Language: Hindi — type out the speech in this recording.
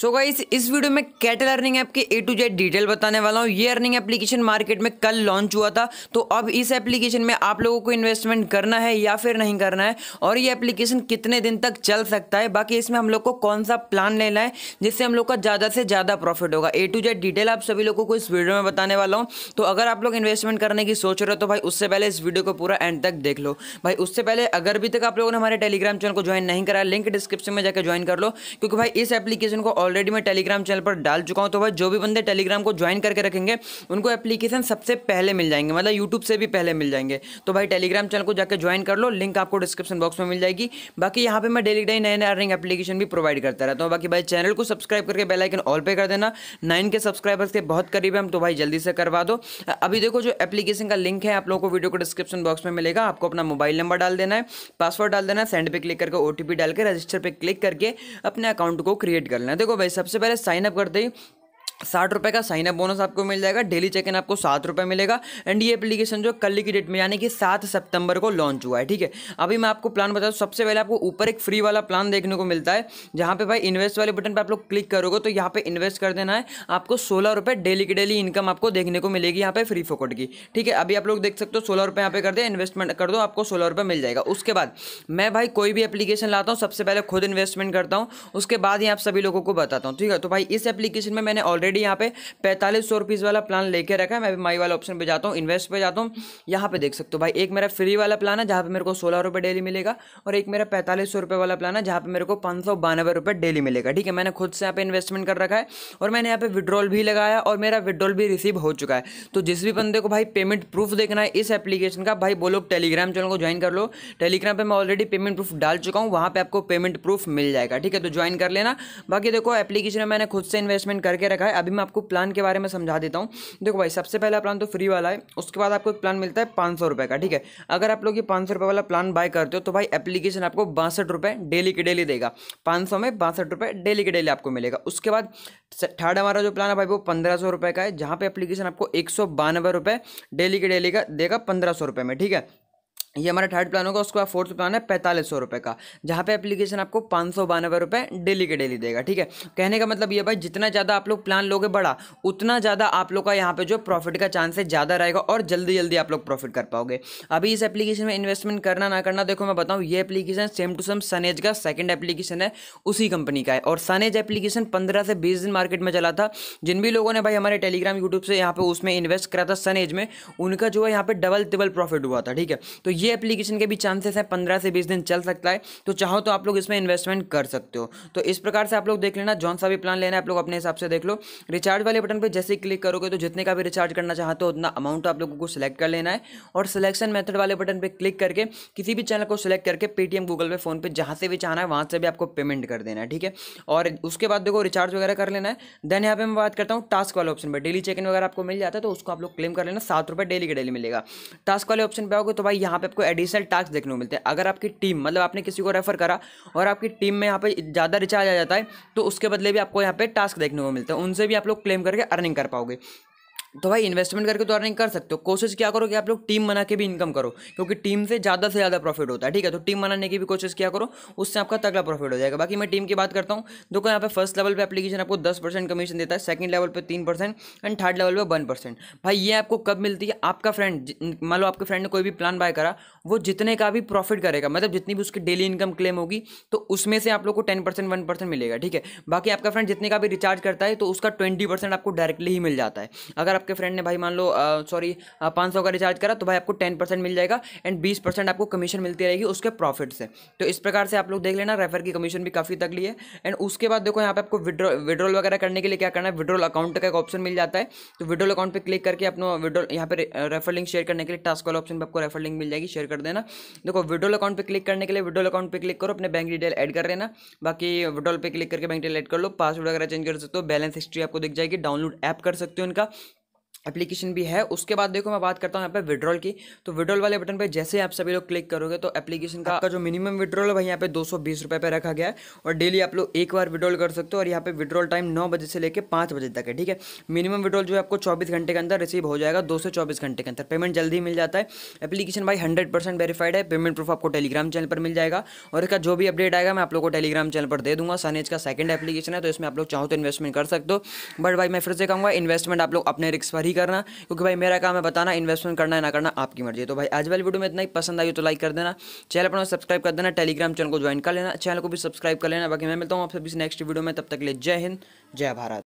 सो so गाइस इस वीडियो में कैटल अर्निंग ऐप के ए टू जेड डिटेल बताने वाला हूँ ये अर्निंग एप्लीकेशन मार्केट में कल लॉन्च हुआ था तो अब इस एप्लीकेशन में आप लोगों को इन्वेस्टमेंट करना है या फिर नहीं करना है और ये एप्लीकेशन कितने दिन तक चल सकता है बाकी इसमें हम लोग को कौन सा प्लान लेना है जिससे हम लोग का ज़्यादा से ज़्यादा प्रॉफिट होगा ए टू जेड डिटेल आप सभी लोगों को इस वीडियो में बताने वाला हूँ तो अगर आप लोग इन्वेस्टमेंट करने की सोच रहे हो तो भाई उससे पहले इस वीडियो को पूरा एंड तक देख लो भाई उससे पहले अगर भी तक आप लोगों ने हमारे टेलीग्राम चैनल को ज्वाइन नहीं करा लिंक डिस्क्रिप्शन में जाकर ज्वाइन कर लो क्योंकि भाई इस एप्लीकेशन को ऑलरेडी मैं टेलीग्राम चैनल पर डाल चुका हूँ तो भाई जो भी बंदे टेलीग्राम को ज्वाइन करके रखेंगे उनको एप्लीकेशन सबसे पहले मिल जाएंगे मतलब यूट्यूब से भी पहले मिल जाएंगे तो भाई टेलीग्राम चैनल को जाकर ज्वाइन कर लो लिंक आपको डिस्क्रिप्शन बॉक्स में मिल जाएगी बाकी यहाँ पर मैं डेली डे नए नए अर्निंग एप्लीकेशन भी प्रोवाइड करता रहता हूँ बाकी भाई चैनल को सब्सक्राइब करके बेलाइकन ऑल पे कर देना नाइन के सब्सक्राइबर्स के बहुत करीब है हम तो भाई जल्दी से करवा दो अभी देखो जो एप्लीकेशन का लिंक है आप लोगों को वीडियो को डिस्क्रिप्शन बॉक्स में मिलेगा आपको अपना मोबाइल नंबर डाल देना है पासवर्ड डाल देना है सेंड पे क्लिक करके ओटीपी डाल के रजिस्टर पे क्लिक करके अपने अकाउंट को क्रिएट कर लेना देखो देखो भाई सबसे पहले साइन अप करते ही साठ रुपये का साइन अप बोनस आपको मिल जाएगा डेली चेक इन आपको सात रुपये मिलेगा एंड ये एप्लीकेशन जो कल की डेट में यानी कि सात सितंबर को लॉन्च हुआ है ठीक है अभी मैं आपको प्लान बताऊँ सबसे पहले आपको ऊपर एक फ्री वाला प्लान देखने को मिलता है जहाँ पे भाई इन्वेस्ट वाले बटन पर आप लोग क्लिक करोगे तो यहाँ पे इन्वेस्ट कर देना है आपको सोलह रुपये डेली की डेली इनकम आपको देखने को मिलेगी यहाँ पे फ्री फोकट की ठीक है अभी आप लोग देख सकते हो सोलह रुपये यहाँ पे कर दे इन्वेस्टमेंट कर दो आपको सोलह रुपये मिल जाएगा उसके बाद मैं भाई कोई भी एप्लीकेशन लाता हूँ सबसे पहले खुद इन्वेस्टमेंट करता हूँ उसके बाद ही आप सभी लोगों को बताता हूँ ठीक है तो भाई इस एप्लीकेशन में मैंने ऑलरेडी ऑलरेडी यहाँ पे पैंतालीस सौ रुपीज़ वाला प्लान लेके रखा है मैं भी माई वाला ऑप्शन पे जाता हूँ इन्वेस्ट पे जाता हूँ यहाँ पे देख सकते हो भाई एक मेरा फ्री वाला प्लान है जहाँ पे मेरे को सोलह रुपये डेली मिलेगा और एक मेरा पैंतालीस सौ रुपये वाला प्लान है जहाँ पे मेरे को पाँच सौ बानवे रुपये डेली मिलेगा ठीक है मैंने खुद से यहाँ पे इन्वेस्टमेंट कर रखा है और मैंने यहाँ पे विड्रॉल भी लगाया और मेरा विड्रॉल भी रिसीव हो चुका है तो जिस भी बंदे को भाई पेमेंट प्रूफ देखना है इस एप्लीकेशन का भाई बोलो टेलीग्राम चैनल को ज्वाइन कर लो टेलीग्राम पर मैं ऑलरेडी पेमेंट प्रूफ डाल चुका हूँ वहाँ पर आपको पेमेंट प्रूफ मिल जाएगा ठीक है तो ज्वाइन कर लेना बाकी देखो एप्लीकेशन में मैंने खुद से इन्वेस्टमेंट करके रखा है अभी मैं आपको प्लान के बारे में समझा देता हूँ देखो भाई सबसे पहला प्लान तो फ्री वाला है उसके बाद आपको एक प्लान मिलता है पाँच सौ रुपये का ठीक है अगर आप लोग ये पाँच सौ रुपये वाला प्लान बाय करते हो तो भाई एप्लीकेशन आपको बासठ रुपये डेली के डेली देगा पाँच सौ में बासठ रुपये डेली के डेली आपको मिलेगा उसके बाद थर्ड हमारा जो प्लान है भाई वो पंद्रह सौ रुपये का है जहाँ पर एप्लीकेशन आपको एक सौ बानवे रुपये डेली के डेली का देगा पंद्रह सौ रुपये में ठीक है ये हमारा थर्ड प्लान होगा उसके बाद फोर्थ प्लान है पैंतालीस सौ रुपये का जहाँ पे एप्लीकेशन आपको पाँच सौ बानवे रुपये डेली के डेली देगा ठीक है कहने का मतलब ये भाई जितना ज़्यादा आप लोग प्लान लोगे बड़ा उतना ज़्यादा आप लोग का यहाँ पे जो प्रॉफिट का चांस है ज़्यादा रहेगा और जल्दी जल्दी आप लोग प्रॉफिट कर पाओगे अभी इस एप्लीकेशन में इन्वेस्टमेंट करना ना करना देखो मैं बताऊँ ये एप्लीकेशन सेम टू सेम सनेज का सेकेंड एप्लीकेशन है उसी कंपनी का है और सनेज एप्लीकेशन पंद्रह से बीस दिन मार्केट में चला था जिन भी लोगों ने भाई हमारे टेलीग्राम यूट्यूब से यहाँ पर उसमें इन्वेस्ट करा था सनेज में उनका जो है यहाँ पर डबल ट्रिबल प्रॉफिट हुआ था ठीक है तो ये एप्लीकेशन के भी चांसेस है पंद्रह से बीस दिन चल सकता है तो चाहो तो आप लोग इसमें इन्वेस्टमेंट कर सकते हो तो इस प्रकार से आप लोग देख लेना जौन सा भी प्लान लेना है आप लोग अपने हिसाब से देख लो रिचार्ज वाले बटन पर जैसे ही क्लिक करोगे तो जितने का भी रिचार्ज करना चाहते हो तो उतना अमाउंट आप लोगों को सिलेक्ट कर लेना है और सिलेक्शन मेथड वाले बटन पर क्लिक करके किसी भी चैनल को सिलेक्ट करके पेटीएम गूगल पे फोन पे जहाँ से भी चाहना है वहाँ से भी आपको पेमेंट कर देना है ठीक है और उसके बाद देखो रिचार्ज वगैरह कर लेना है देन यहाँ पे मैं बात करता हूँ टास्क वाले ऑप्शन पर डेली चेक इन वगैरह आपको मिल जाता है तो उसको आप लोग क्लेम कर लेना सात रुपये डेली के डेली मिलेगा टास्क वाले ऑप्शन पर आओगे तो भाई यहाँ पे आपको एडिशनल टास्क देखने को मिलते हैं अगर आपकी टीम मतलब आपने किसी को रेफर करा और आपकी टीम में यहाँ पे ज़्यादा रिचार्ज आ जाता है तो उसके बदले भी आपको यहाँ पे टास्क देखने को मिलते हैं उनसे भी आप लोग क्लेम करके अर्निंग कर पाओगे तो भाई इन्वेस्टमेंट करके तो अर्निंग कर सकते हो कोशिश क्या करो कि आप लोग टीम बना के भी इनकम करो क्योंकि टीम से ज़्यादा से ज़्यादा प्रॉफिट होता है ठीक है तो टीम बनाने की भी कोशिश क्या करो उससे आपका तगड़ा प्रॉफिट हो जाएगा बाकी मैं टीम की बात करता हूँ देखो यहाँ पे फर्स्ट लेवल पे एप्लीकेशन आपको दस परसेंट कमीशन देता है सेकंड लेवल पर तीन परसेंट एंड थर्ड लेवल पर वन परसेंट भाई ये आपको कब मिलती है आपका फ्रेंड मान लो आपके फ्रेंड ने कोई भी प्लान बाय करा वो जितने का भी प्रॉफिट करेगा मतलब जितनी भी उसकी डेली इनकम क्लेम होगी तो उसमें से आप लोग को टेन परसेंट वन परसेंट मिलेगा ठीक है बाकी आपका फ्रेंड जितने का भी रिचार्ज करता है तो उसका ट्वेंटी परसेंट आपको डायरेक्टली ही मिल जाता है अगर आपके फ्रेंड ने भाई मान लो सॉरी पाँच सौ का रिचार्ज करा तो भाई आपको टेन परसेंट मिल जाएगा एंड बीस परसेंट आपको कमीशन मिलती रहेगी उसके प्रॉफिट से तो इस प्रकार से आप लोग देख लेना रेफर की कमीशन भी काफ़ी तगली है एंड उसके बाद देखो यहाँ पे आपको विड्रॉ विड्रॉल वगैरह करने के लिए क्या करना है विड्रॉल अकाउंट का एक ऑप्शन मिल जाता है तो विड्रॉल अकाउंट पर क्लिक करके अपना विड्रॉल यहाँ पर रेफर लिंक शेयर करने के लिए टास्क वाला ऑप्शन पर आपको रेफर लिंक मिल जाएगी शेयर कर देना देखो विड्रॉल अकाउंट पर क्लिक करने के लिए विड्रॉल अकाउंट पर क्लिक करो अपने बैंक डिटेल एड कर लेना बाकी विड्रॉल पर क्लिक करके बैंक डिटेल एड कर लो पासवर्ड वगैरह चेंज कर सकते हो बैलेंस हिस्ट्री आपको दिख जाएगी डाउनलोड ऐप कर सकते हो उनका एप्लीकेशन भी है उसके बाद देखो मैं बात करता हूँ यहाँ पे विड्रॉल की तो विड्रॉल वाले बटन पे जैसे आप सभी लोग क्लिक करोगे तो एप्लीकेशन का आपका जो मिनिमम विड्रॉल है भाई यहाँ पे दो सौ बीस रुपये पे रखा गया है और डेली आप लोग एक बार विड्रॉल कर सकते हो और यहाँ पे विड्रॉल टाइम नौ बजे से लेकर पाँच बजे तक है ठीक है मिनिमम विड्रॉल जो है आपको चौबीस घंटे के अंदर रिसीव हो जाएगा दो से चौबीस घंटे के अंदर पेमेंट जल्दी मिल जाता है एप्लीकेशन भाई हंड्रेड परसेंट वेरीफाइड है पेमेंट प्रूफ आपको टेलीग्राम चैनल पर मिल जाएगा और इसका जो भी अपडेट आएगा मैं आप लोग को टेलीग्राम चैनल पर दे दूंगा सनेज का सेकंड एप्लीकेशन है तो इसमें आप लोग चाहो तो इन्वेस्टमेंट कर सकते हो बट भाई मैं फिर से कहूँगा इन्वेस्टमेंट आप लोग अपने रिक्स पर ही भी करना क्योंकि भाई मेरा काम है बताना इन्वेस्टमेंट करना है ना करना आपकी मर्जी है तो भाई आज वाली वीडियो में इतना ही पसंद आई तो लाइक कर देना चैनल अपना सब्सक्राइब कर देना टेलीग्राम चैनल को ज्वाइन कर लेना चैनल को भी सब्सक्राइब कर लेना बाकी मैं मिलता हूँ आपसे नेक्स्ट वीडियो में तब तक ले जय हिंद जय भारत